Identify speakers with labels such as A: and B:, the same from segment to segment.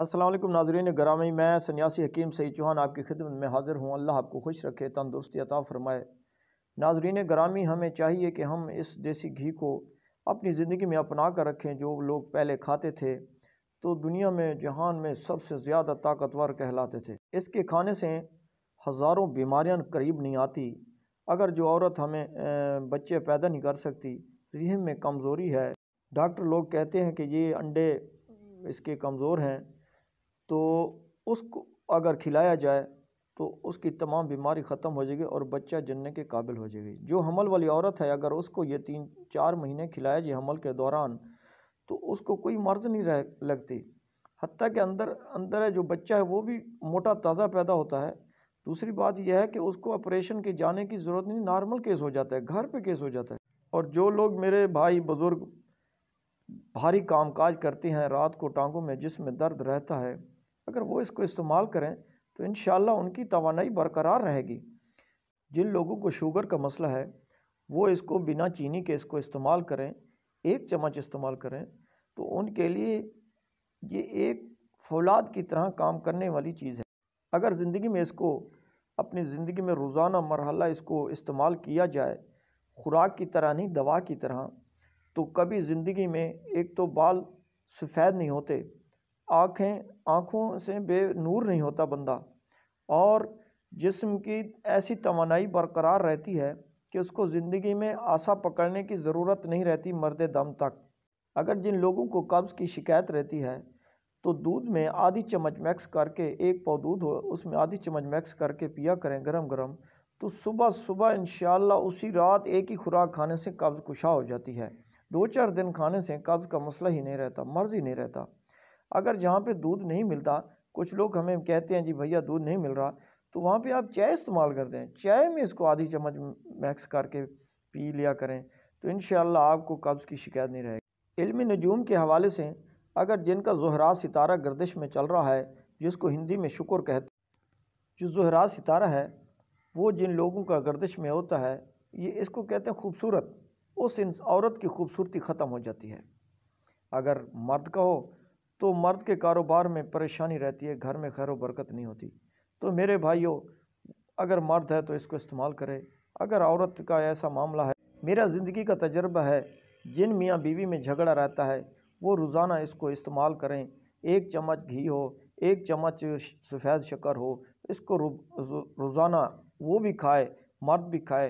A: असलम नाजरीन ग्रामी मैं सन्यासी हकीम सईद चौहान आपकी खिदमत में हाज़िर हूँ अल्लाह आपको खुश रखे तंदुरुस्ती अता फरमाए नाजरीन ग्रामी हमें चाहिए कि हम इस देसी घी को अपनी ज़िंदगी में अपना कर रखें जो लोग पहले खाते थे तो दुनिया में जहान में सबसे ज़्यादा ताकतवर कहलाते थे इसके खाने से हज़ारों बीमारियाँ करीब नहीं आती अगर जो औरत हमें बच्चे पैदा नहीं कर सकती रिह में कमज़ोरी है डॉक्टर लोग कहते हैं कि ये अंडे इसके कमज़ोर हैं तो उसको अगर खिलाया जाए तो उसकी तमाम बीमारी ख़त्म हो जाएगी और बच्चा जनने के काबिल हो जाएगी जो हमल वाली औरत है अगर उसको ये तीन चार महीने खिलाया जाए हमल के दौरान तो उसको कोई मर्ज़ नहीं रह लगती हती के अंदर अंदर है जो बच्चा है वो भी मोटा ताज़ा पैदा होता है दूसरी बात यह है कि उसको ऑपरेशन के जाने की ज़रूरत नहीं नॉर्मल केस हो जाता है घर पे केस हो जाता है और जो लोग मेरे भाई बुज़ुर्ग भारी कामकाज करते हैं रात को टांगों में जिसमें दर्द रहता है अगर वो इसको इस्तेमाल करें तो इन उनकी तोानाई बरकरार रहेगी जिन लोगों को शुगर का मसला है वो इसको बिना चीनी के इसको इस्तेमाल करें एक चम्मच इस्तेमाल करें तो उनके लिए ये एक फौलाद की तरह काम करने वाली चीज़ है अगर ज़िंदगी में इसको अपनी ज़िंदगी में रोज़ाना मरहला इसको इस्तेमाल किया जाए खुराक की तरह नहीं दवा की तरह तो कभी ज़िंदगी में एक तो बाल सफ़ेद नहीं होते आँखें आँखों से बे नूर नहीं होता बंदा और जिस्म की ऐसी तोानाई बरकरार रहती है कि उसको ज़िंदगी में आशा पकड़ने की ज़रूरत नहीं रहती मर्द दम तक अगर जिन लोगों को कब्ज़ की शिकायत रहती है तो दूध में आधी चम्मच मैक्स करके एक पाव दूध हो उसमें आधी चम्मच मैक्स करके पिया करें गरम गरम तो सुबह सुबह इन उसी रात एक ही खुराक खाने से कब्ज़ कुशा हो जाती है दो चार दिन खाने से कब्ज़ का मसला ही नहीं रहता मर्ज़ ही नहीं रहता अगर जहाँ पे दूध नहीं मिलता कुछ लोग हमें कहते हैं जी भैया दूध नहीं मिल रहा तो वहाँ पे आप चाय इस्तेमाल करते हैं चाय में इसको आधी चम्मच मैक्स करके पी लिया करें तो इन आपको कब्ज़ की शिकायत नहीं रहेगी इलमी नजूम के हवाले से अगर जिनका जहरा सितारा गर्दिश में चल रहा है जिसको हिंदी में शुक्र कहते जो जहरा सितारा है वो जिन लोगों का गर्दिश में होता है ये इसको कहते हैं खूबसूरत उस औरत की खूबसूरती ख़त्म हो जाती है अगर मर्द का हो तो मर्द के कारोबार में परेशानी रहती है घर में खैर बरकत नहीं होती तो मेरे भाइयों अगर मर्द है तो इसको इस्तेमाल करें अगर औरत का ऐसा मामला है मेरा ज़िंदगी का तजर्बा है जिन मियाँ बीवी में झगड़ा रहता है वो रोज़ाना इसको इस्तेमाल करें एक चम्मच घी हो एक चम्मच सफ़ेद शक्कर हो इसको रोज़ाना वो भी खाए मर्द भी खाए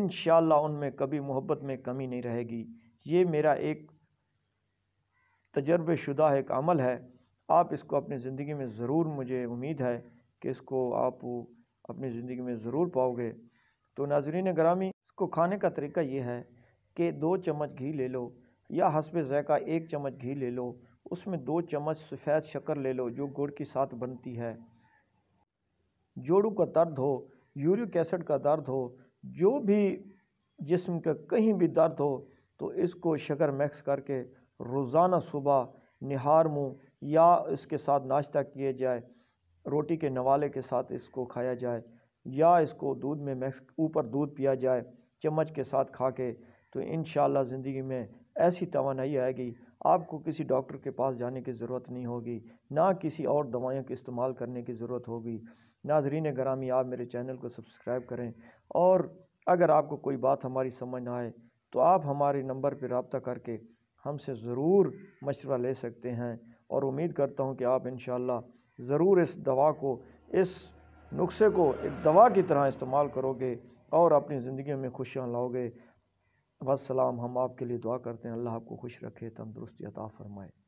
A: इन उनमें कभी मोहब्बत में कमी नहीं रहेगी ये मेरा एक तजर्ब शुदा एक अमल है आप इसको अपनी ज़िंदगी में ज़रूर मुझे उम्मीद है कि इसको आप अपनी ज़िंदगी में ज़रूर पाओगे तो नाजरीन ग्रामी इसको खाने का तरीका ये है कि दो चम्मच घी ले लो या हसब ज़ैक़ा एक चम्मच घी ले लो उसमें दो चम्मच सफ़ेद शक्कर ले लो जो गुड़ के साथ बनती है जोड़ों का दर्द हो यूरिक एसिड का दर्द हो जो भी जिस्म का कहीं भी दर्द हो तो इसको शक्कर मिक्स करके रोज़ाना सुबह निहार मुँह या इसके साथ नाश्ता किए जाए रोटी के नवाले के साथ इसको खाया जाए या इसको दूध में मैक्स ऊपर दूध पिया जाए चम्मच के साथ खा के तो इन ज़िंदगी में ऐसी तोानाई आएगी आपको किसी डॉक्टर के पास जाने की ज़रूरत नहीं होगी ना किसी और दवाइयों के इस्तेमाल करने की ज़रूरत होगी नाजरीन ग्रामी आप मेरे चैनल को सब्सक्राइब करें और अगर आपको कोई बात हमारी समझ ना आए तो आप हमारे नंबर पर रबता करके हमसे ज़रूर मशवरा ले सकते हैं और उम्मीद करता हूँ कि आप इन ज़रूर इस दवा को इस नुस्खे को एक दवा की तरह इस्तेमाल करोगे और अपनी ज़िंदगी में खुशियाँ लाओगे बस सलाम हम आपके लिए दुआ करते हैं अल्लाह आपको खुश रखे तंदुरुस्ती अता फ़रमाए